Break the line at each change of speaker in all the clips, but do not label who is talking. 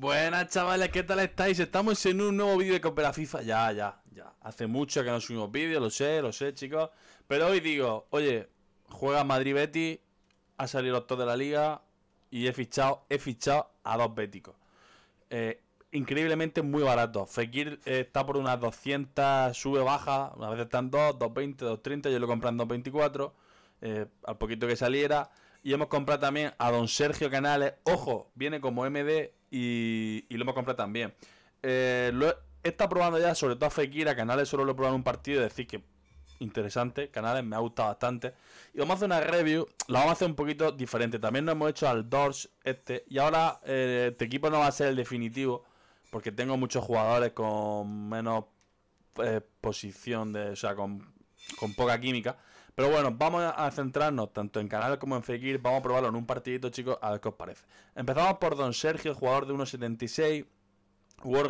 Buenas chavales, ¿qué tal estáis? Estamos en un nuevo vídeo de Coopera FIFA. Ya, ya, ya. Hace mucho que no subimos vídeos, lo sé, lo sé, chicos. Pero hoy digo, oye, juega Madrid Betty, ha salido los de la liga y he fichado, he fichado a dos béticos. Eh, increíblemente muy barato. Fekir eh, está por unas 200, sube, baja. Una vez están 2, 220, 230. Yo lo compré en 224. Eh, al poquito que saliera. Y hemos comprado también a Don Sergio Canales. Ojo, viene como MD y, lo hemos comprado también. Eh, he, estado probando ya, sobre todo a Fekira, Canales solo lo he probado en un partido y decir que interesante, Canales me ha gustado bastante. Y vamos a hacer una review, la vamos a hacer un poquito diferente. También nos hemos hecho al Dors este y ahora eh, este equipo no va a ser el definitivo porque tengo muchos jugadores con menos eh, posición, de, o sea, con poca química. Pero bueno, vamos a centrarnos tanto en canal como en seguir. Vamos a probarlo en un partidito, chicos, a ver qué os parece. Empezamos por Don Sergio, jugador de 1.76.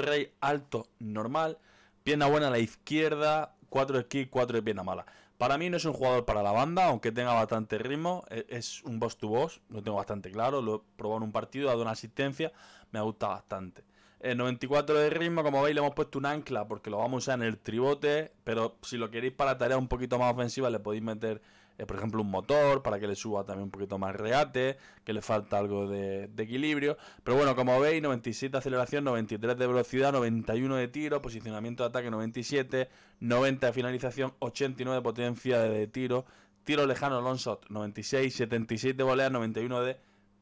Ray alto, normal. Pierna buena a la izquierda. 4 kick, 4 de pierna mala. Para mí no es un jugador para la banda, aunque tenga bastante ritmo. E-, es un boss to boss, lo tengo bastante claro. Lo he probado en un partido, ha dado una asistencia. Me gusta bastante. 94 de ritmo, como veis, le hemos puesto un ancla porque lo vamos a usar en el tribote, pero si lo queréis para tareas un poquito más ofensivas le podéis meter, eh, por ejemplo, un motor para que le suba también un poquito más reate, que le falta algo de, equilibrio. Pero bueno, como veis, 97 de aceleración, 93 de velocidad, 91 de tiro, posicionamiento de ataque 97, 90 de finalización, 89 de potencia de, de tiro, tiro lejano, long shot 96, 76 de volea, 91 de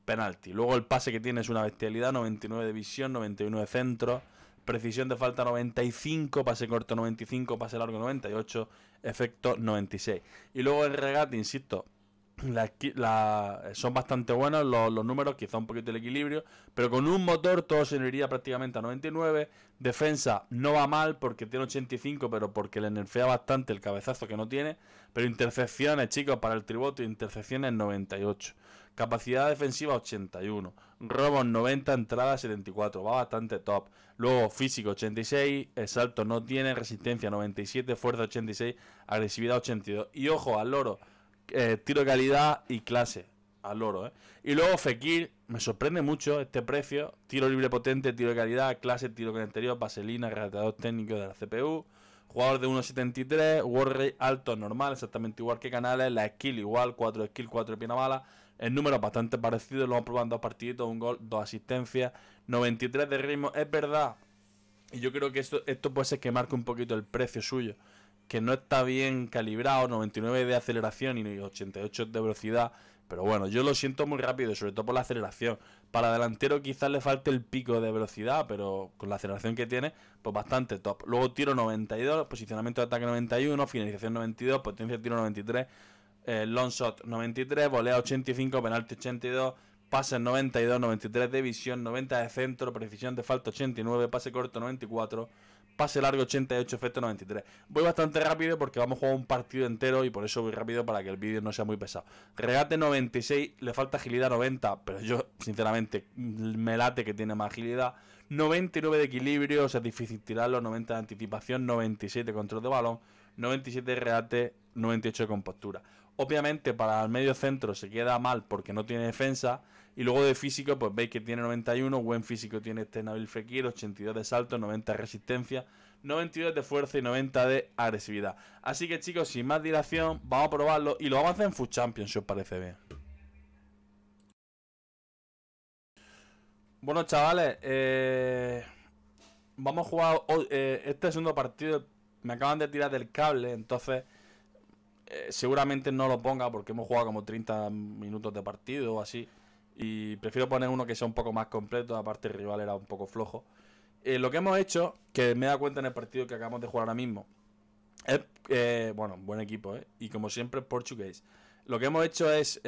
penalti. Luego el pase que tiene es una bestialidad, 99 de visión, 91 de centro, precisión de falta 95, pase corto 95, pase largo 98, efecto 96. Y luego el regate, insisto, son bastante buenos los, números, quizá un poquito el equilibrio, pero con un motor todo se iría prácticamente a 99. Defensa no va mal porque tiene 85, pero porque le nerfea bastante el cabezazo que no tiene. Pero intercepciones, chicos, para el tributo, intercepciones 98. Capacidad defensiva 81. Robos 90, entrada 74. Va bastante top. Luego físico 86. El salto no tiene. Resistencia 97. Fuerza 86. Agresividad 82. Y ojo al loro. Eh, tiro de calidad y clase. Al loro, ¿eh? Y luego Fekir. Me sorprende mucho este precio. Tiro libre potente, tiro de calidad, clase, tiro con el exterior, vaselina, radiador técnico de la CPU. Jugador de 1.73, Warrior alto, normal, exactamente igual que Canales, la skill igual, 4 skill, 4 piedra en número bastante parecido, lo han probado dos partiditos, un gol, dos asistencias, 93 de ritmo, es verdad. Y yo creo que esto, esto puede ser que marque un poquito el precio suyo, que no está bien calibrado, 99 de aceleración y 88 de velocidad, pero bueno, yo lo siento muy rápido, sobre todo por la aceleración. Para delantero quizás le falte el pico de velocidad, pero con la aceleración que tiene, pues bastante top. Luego tiro 92, posicionamiento de ataque 91, finalización 92, potencia de tiro 93 long shot 93, volea 85, penalti 82, pase 92, 93 de visión, 90 de centro, precisión de falta 89, pase corto 94, pase largo 88, efecto 93. Voy bastante rápido porque vamos a jugar un partido entero y por eso voy rápido para que el vídeo no sea muy pesado. Regate 96, le falta agilidad 90, pero yo sinceramente me late que tiene más agilidad. 99 de equilibrio, o sea, es difícil tirarlo, 90 de anticipación, 97 de control de balón, 97 de regate, 98 de compostura. Obviamente para el medio centro se queda mal porque no tiene defensa. Y luego de físico, pues veis que tiene 91, buen físico tiene este Nabil Fekir, 82 de salto, 90 de resistencia, 92 de fuerza y 90 de agresividad. Así que chicos, sin más dilación, vamos a probarlo y lo vamos a hacer en FUT Champions, si os parece bien. Bueno, chavales, eh, vamos a jugar eh, este segundo partido. Me acaban de tirar del cable, entonces eh, seguramente no lo ponga porque hemos jugado como 30 minutos de partido o así. Y prefiero poner uno que sea un poco más completo, aparte el rival era un poco flojo. Eh, lo que hemos hecho, que me da cuenta en el partido que acabamos de jugar ahora mismo, es, eh, bueno, buen equipo, eh, Y como siempre, Portugués. Lo que hemos hecho es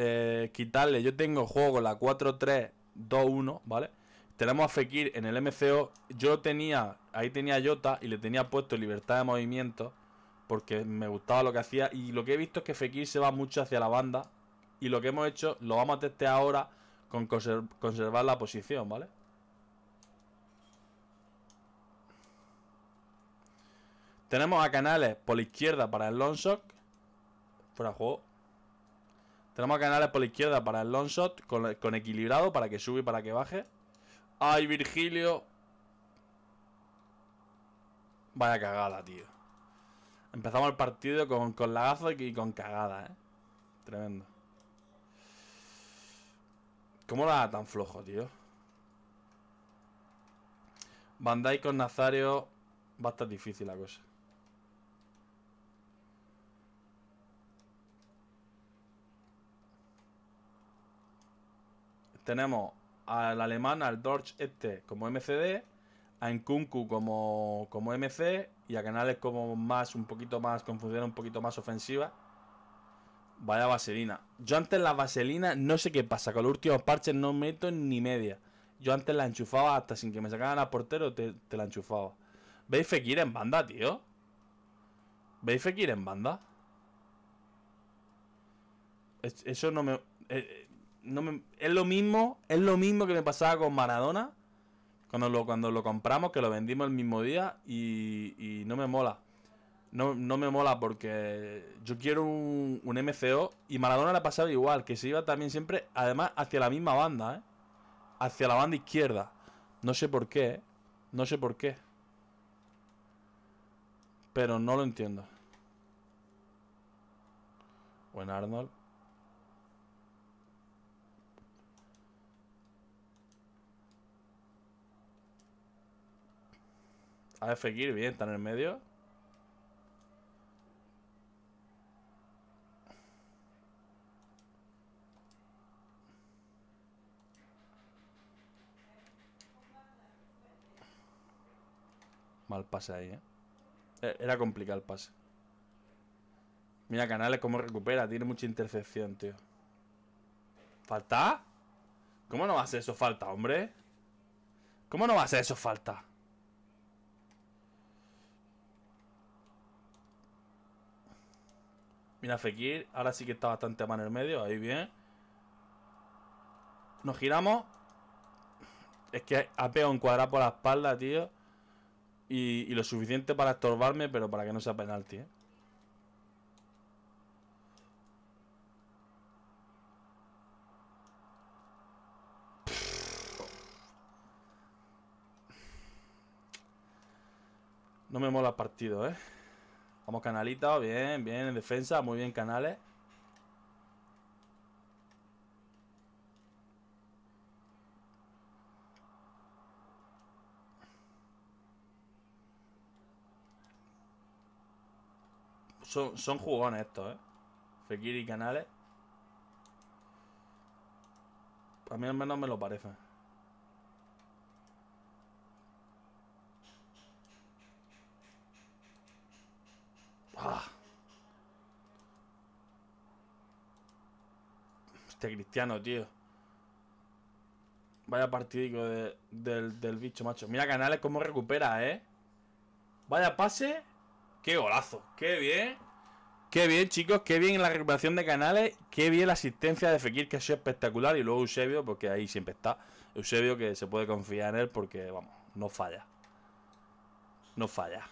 quitarle, yo tengo juego la 4-3-2-1, ¿vale? Tenemos a Fekir en el MCO, yo tenía, ahí tenía yota Jota y le tenía puesto libertad de movimiento porque me gustaba lo que hacía. Y lo que he visto es que Fekir se va mucho hacia la banda. Y lo que hemos hecho, lo vamos a testear ahora con conservar la posición, ¿vale? Tenemos a Canales por la izquierda para el long shot. Fuera juego. Tenemos a Canales por la izquierda para el long Con, con equilibrado para que sube y para que baje. ¡Ay, Virgilio! Vaya cagada, tío. Empezamos el partido con, con lagazo y con cagada, ¿eh? Tremendo. ¿Cómo la tan flojo, tío? Bandai con Nazario va a estar difícil la cosa. Tenemos al alemán, al Dorch este como MCD, a Nkunku como, como MC y a canales como más, un poquito más, con un poquito más ofensiva. Vaya vaselina. Yo antes la vaselina, no sé qué pasa, con los últimos parches no meto ni media. Yo antes la enchufaba hasta sin que me sacaran a portero, te, la enchufaba. ¿Veis Fekir en banda, tío? ¿Veis Fekir en banda? eso no me, eh, eh, no me... Es lo mismo, es lo mismo que me pasaba con Maradona cuando lo, cuando lo compramos, que lo vendimos el mismo día y, no me mola. No, me mola porque yo quiero un, un, MCO y Maradona le pasaba igual, que se iba también siempre, además, hacia la misma banda, ¿eh? Hacia la banda izquierda. No sé por qué, No sé por qué. Pero no lo entiendo. Buen Arnold. A Fekir, bien, está en el medio. Mal pase ahí, eh. ¿eh? Era complicado el pase. Mira Canales cómo recupera. Tiene mucha intercepción, tío. ¿Falta? ¿Cómo no va a ser eso falta, hombre? ¿Cómo no va a ser eso falta? Mira Fekir, ahora sí que está bastante mano en el medio, ahí bien. Nos giramos. Es que ha pegado un cuadrado por la espalda, tío. Y, y, lo suficiente para estorbarme, pero para que no sea penalti, ¿eh? No me mola el partido, ¿eh? Vamos, canalita, bien, bien, en defensa, muy bien, canales. Son, son jugones estos, ¿eh? Fekir y canales. A mí al menos me lo parece. Ah. Este cristiano, tío. Vaya partidico del, bicho, macho. Mira Canales cómo recupera, ¿eh? Vaya pase. ¡Qué golazo! ¡Qué bien! Qué bien, chicos, qué bien la recuperación de canales, qué bien la asistencia de Fekir, que ha sido espectacular. Y luego Eusebio, porque ahí siempre está. Eusebio que se puede confiar en él porque, vamos, no falla. No falla.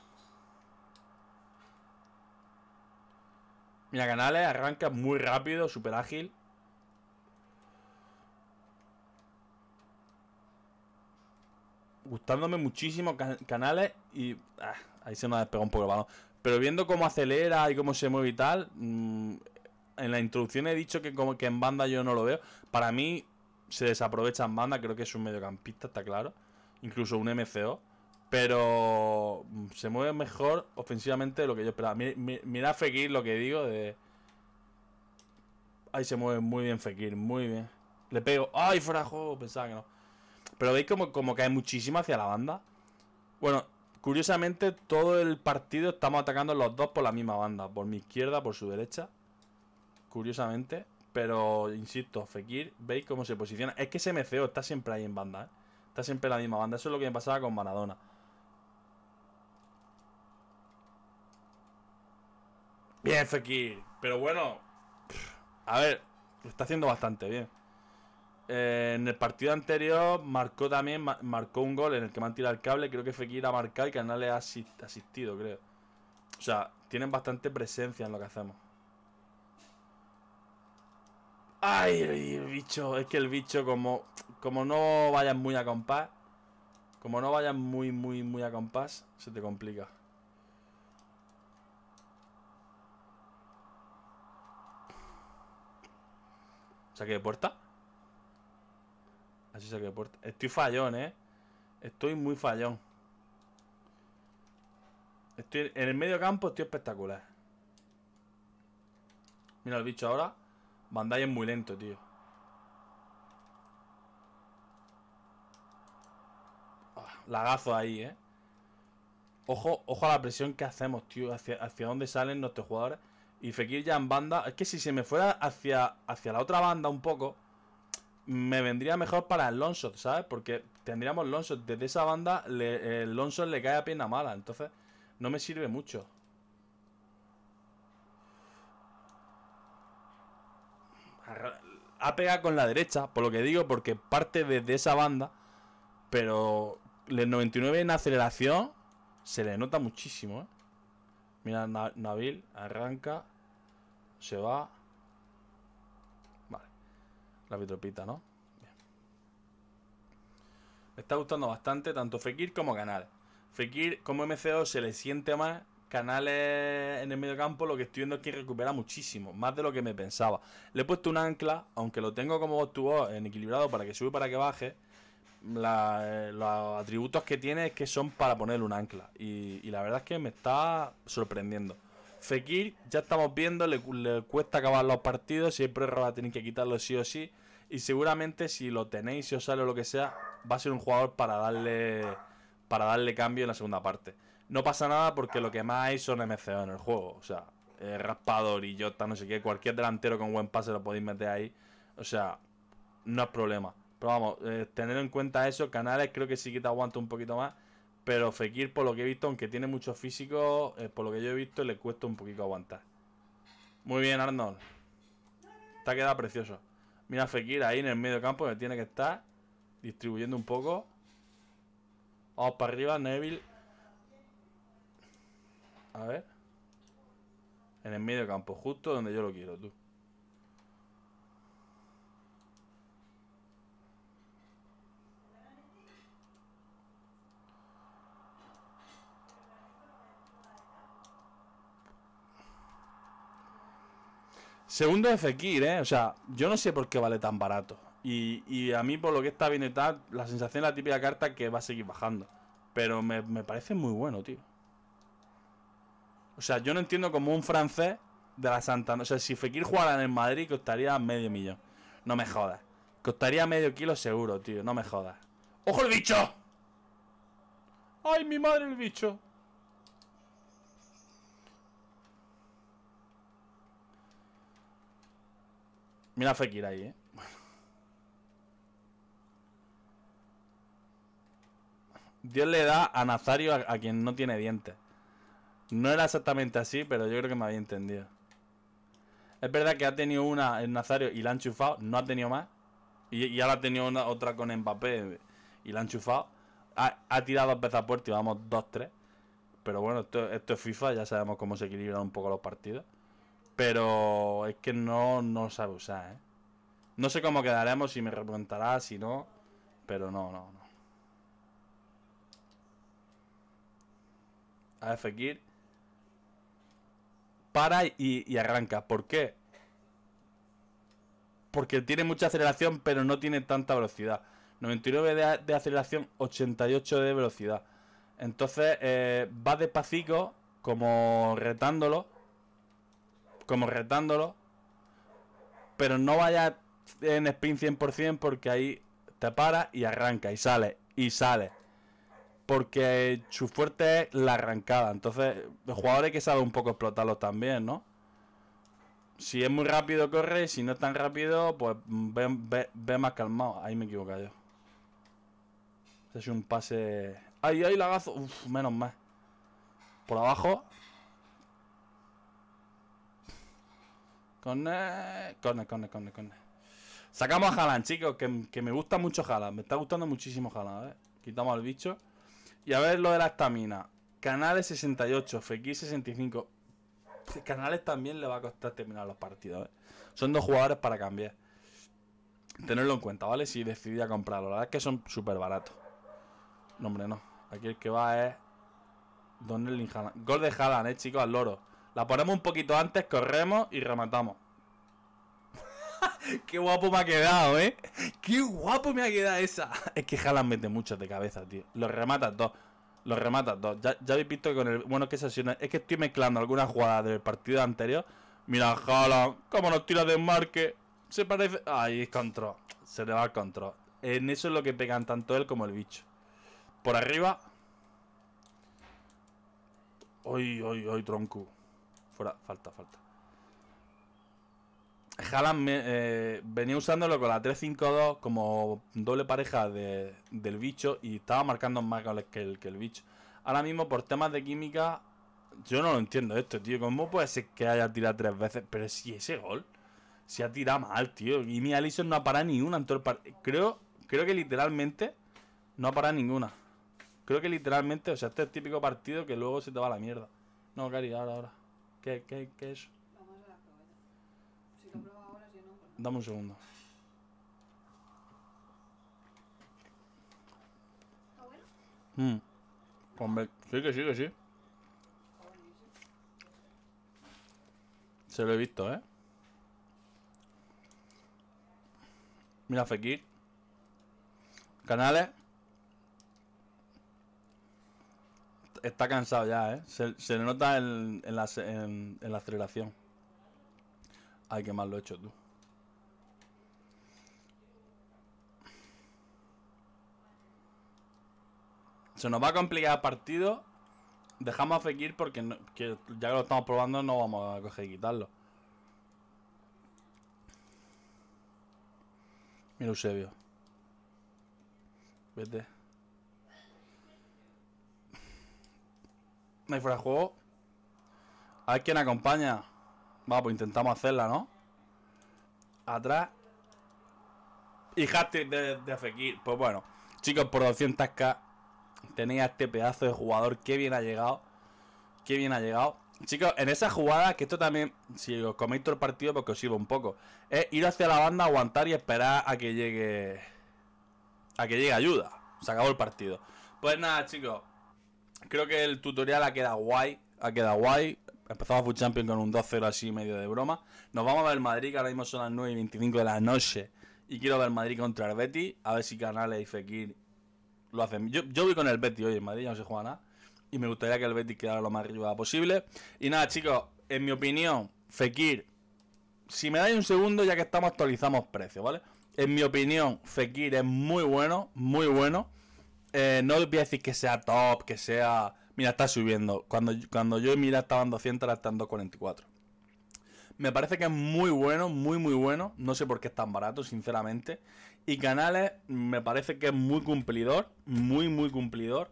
Mira, Canales arranca muy rápido, súper ágil. Gustándome muchísimo Canales y... Ah, ahí se me ha despegado un poco el balón. Pero viendo cómo acelera y cómo se mueve y tal... Mm, en la introducción he dicho que como que en banda yo no lo veo. Para mí se desaprovecha en banda, creo que es un mediocampista, está claro. Incluso un MCO. Pero mm, se mueve mejor ofensivamente de lo que yo esperaba. Mira Fekir lo que digo de... Ahí se mueve muy bien Fekir, muy bien. Le pego. ¡Ay, fuera de Pensaba que no. Pero veis como, cae muchísimo hacia la banda. Bueno, curiosamente todo el partido estamos atacando los dos por la misma banda. Por mi izquierda, por su derecha. Curiosamente. Pero, insisto, Fekir, veis cómo se posiciona. Es que ese MCO está siempre ahí en banda, ¿eh? Está siempre en la misma banda. Eso es lo que me pasaba con Maradona. Bien, Fekir. Pero bueno, a ver, lo está haciendo bastante bien. Eh, en el partido anterior marcó también marcó un gol en el que me han tirado el cable. Creo que Fekir ha marcado y Canal le ha asistido, creo. O sea, tienen bastante presencia en lo que hacemos. Ay, bicho, es que el bicho como, como no vayan muy a compás, como no vayan muy, muy, muy a compás, se te complica. ¿Saque de puerta? Así saque de puerta. Estoy fallón, ¿eh? Estoy muy fallón. Estoy en el medio campo, estoy espectacular. Mira el bicho ahora. Bandai es muy lento, tío. Ah, lagazo ahí, ¿eh? Ojo, ojo a la presión que hacemos, tío. hacia dónde salen nuestros jugadores. Y Fekir ya en banda. Es que si se me fuera hacia, hacia la otra banda un poco, me vendría mejor para el longshot, ¿sabes? Porque tendríamos longshot. Desde esa banda, el longshot le cae a pena mala. Entonces, no me sirve mucho. Ha pegado con la derecha, por lo que digo, porque parte desde esa banda. Pero el 99 en aceleración se le nota muchísimo, ¿eh? Mira, Nabil, arranca, se va. Vale. La vitropita, ¿no? Me está gustando bastante tanto Fekir como Canal. Fekir, como MCO, se le siente más. Canales en el medio campo, lo que estoy viendo es que recupera muchísimo, más de lo que me pensaba. Le he puesto un ancla, aunque lo tengo como obtuvo en equilibrado para que sube y para que baje. Eh, los atributos que tiene es que son para ponerle un ancla. Y, la verdad es que me está sorprendiendo. Fekir, ya estamos viendo, le, cuesta acabar los partidos. Siempre va a tener que quitarlo sí o sí. Y seguramente si lo tenéis, si os sale o lo que sea, va a ser un jugador para darle, para darle cambio en la segunda parte. No pasa nada porque lo que más hay son MCO en el juego. O sea, eh, Raspador y Jota, no sé qué. Cualquier delantero con buen pase lo podéis meter ahí. O sea, no es problema. Pero vamos, eh, tener en cuenta eso. Canales creo que sí que te aguanta un poquito más. Pero Fekir, por lo que he visto, aunque tiene mucho físico eh, por lo que yo he visto, le cuesta un poquito aguantar. Muy bien, Arnold. está ha quedado precioso. Mira Fekir ahí en el medio campo que tiene que estar. Distribuyendo un poco. Vamos para arriba, Neville. A ver. En el medio campo, justo donde yo lo quiero, tú. Segundo de Fekir, ¿eh? O sea, yo no sé por qué vale tan barato. Y, a mí, por lo que está bien tal la sensación es la típica carta que va a seguir bajando. Pero me, parece muy bueno, tío. O sea, yo no entiendo como un francés de la Santa. O sea, si Fekir jugara en el Madrid, costaría medio millón. No me jodas. Costaría medio kilo seguro, tío. No me jodas. ¡Ojo el bicho! ¡Ay, mi madre el bicho! Mira a ahí, ¿eh? Dios le da a Nazario a, quien no tiene dientes. No era exactamente así, pero yo creo que me había entendido. Es verdad que ha tenido una en Nazario y la ha enchufado, no ha tenido más. Y, ya ahora ha tenido otra con Mbappé y la ha enchufado. Ha, tirado a y vamos dos, tres Pero bueno, esto, esto es FIFA, ya sabemos cómo se equilibran un poco los partidos. Pero es que no, no sabe usar, ¿eh? No sé cómo quedaremos, si me remontará, si no. Pero no, no, no. A Para y, arranca. ¿Por qué? Porque tiene mucha aceleración, pero no tiene tanta velocidad. 99 de, aceleración, 88 de velocidad. Entonces eh, va despacito, como retándolo como retándolo, pero no vaya en spin 100% porque ahí te para y arranca y sale y sale. Porque su fuerte es la arrancada. Entonces, el jugador jugadores que sabe un poco explotarlo también, ¿no? Si es muy rápido, corre. si no es tan rápido, pues ve, más calmado. Ahí me equivoco yo. Este es un pase... Ahí, ay, lagazo! Uf, menos mal. Por abajo. Corner, eh, corner, corner, corner, Sacamos a Haaland, chicos, que, me gusta mucho Haaland. Me está gustando muchísimo Haaland, eh Quitamos al bicho. Y a ver lo de la estamina. Canales 68, Fekir 65. Canales también le va a costar terminar los partidos, ¿eh? Son dos jugadores para cambiar. Tenerlo en cuenta, ¿vale? Si decidí a comprarlo. La verdad es que son súper baratos. No, hombre, no. Aquí el que va es... Don Erling Gol de jalan ¿eh, chicos? Al loro. La ponemos un poquito antes, corremos y rematamos. Qué guapo me ha quedado, ¿eh? Qué guapo me ha quedado esa. Es que Jalan mete muchos de cabeza, tío. Los rematas dos. Los rematas dos. Ya, habéis visto que con el... Bueno, que sesiones... Es que estoy mezclando algunas jugadas del partido anterior. Mira, Jalan, cómo nos tira de marque. Se parece... Ahí es control. Se le va el control. En eso es lo que pegan tanto él como el bicho. Por arriba... Hoy, hoy, hoy, tronco. Fuera, falta, falta. Haaland me. Eh, venía usándolo con la 3-5-2 como doble pareja del bicho y estaba marcando más goles que el, que el bicho. Ahora mismo, por temas de química, yo no lo entiendo esto, tío. ¿Cómo puede ser que haya tirado tres veces? Pero si ese gol se ha tirado mal, tío. Y mi Alison no ha parado ni una en todo el partido. Creo, creo que literalmente no ha parado ninguna. Creo que literalmente, o sea, este es el típico partido que luego se te va la mierda. No, Cari, ahora, ahora. ¿Qué, qué, qué es? Vamos a la probeta. Si lo pruebo ahora, si pues no, Dame un segundo. ¿Está bueno? Mm. sí, que sí, que sí. Se lo he visto, ¿eh? Mira, Fekir. Canales. está cansado ya, ¿eh? Se, le nota en, la, en, la, aceleración. Ay, qué mal lo he hecho tú. Se nos va a complicar el partido. Dejamos a Fekir porque ya que lo estamos probando no vamos a coger y quitarlo. Mira Eusebio. Vete. No hay fuera de juego. A quien quién acompaña. Va, pues intentamos hacerla, ¿no? Atrás. Y haste de, de Pues bueno. Chicos, por 200k tenéis este pedazo de jugador. Qué bien ha llegado. Qué bien ha llegado. Chicos, en esa jugada, que esto también, si os coméis todo el partido, porque os sirve un poco, es ir hacia la banda, aguantar y esperar a que llegue. a que llegue ayuda. Se acabó el partido. Pues nada, chicos. Creo que el tutorial ha quedado guay. Ha quedado guay. Empezamos Food Champion con un 2-0 así medio de broma. Nos vamos a ver Madrid, que ahora mismo son las 9 y 25 de la noche. Y quiero ver Madrid contra el Betty. A ver si Canales y Fekir lo hacen. Yo, voy con el Betty hoy en Madrid, ya no se juega nada. Y me gustaría que el Betty quedara lo más arriba posible. Y nada, chicos, en mi opinión, Fekir. Si me dais un segundo, ya que estamos, actualizamos precios, ¿vale? En mi opinión, Fekir es muy bueno, muy bueno. Eh, no voy a decir que sea top, que sea... Mira, está subiendo. Cuando, cuando yo mira estaban 200, ahora están 244. Me parece que es muy bueno, muy muy bueno. No sé por qué es tan barato, sinceramente. Y Canales me parece que es muy cumplidor, muy muy cumplidor.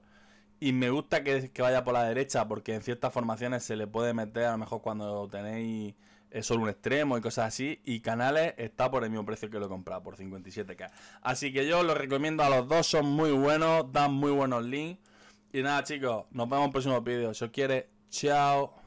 Y me gusta que vaya por la derecha, porque en ciertas formaciones se le puede meter, a lo mejor cuando tenéis es solo un extremo y cosas así. Y Canales está por el mismo precio que lo he comprado, por 57k. Así que yo lo recomiendo a los dos, son muy buenos, dan muy buenos links. Y nada, chicos, nos vemos en próximo vídeo. Si os quiere, chao.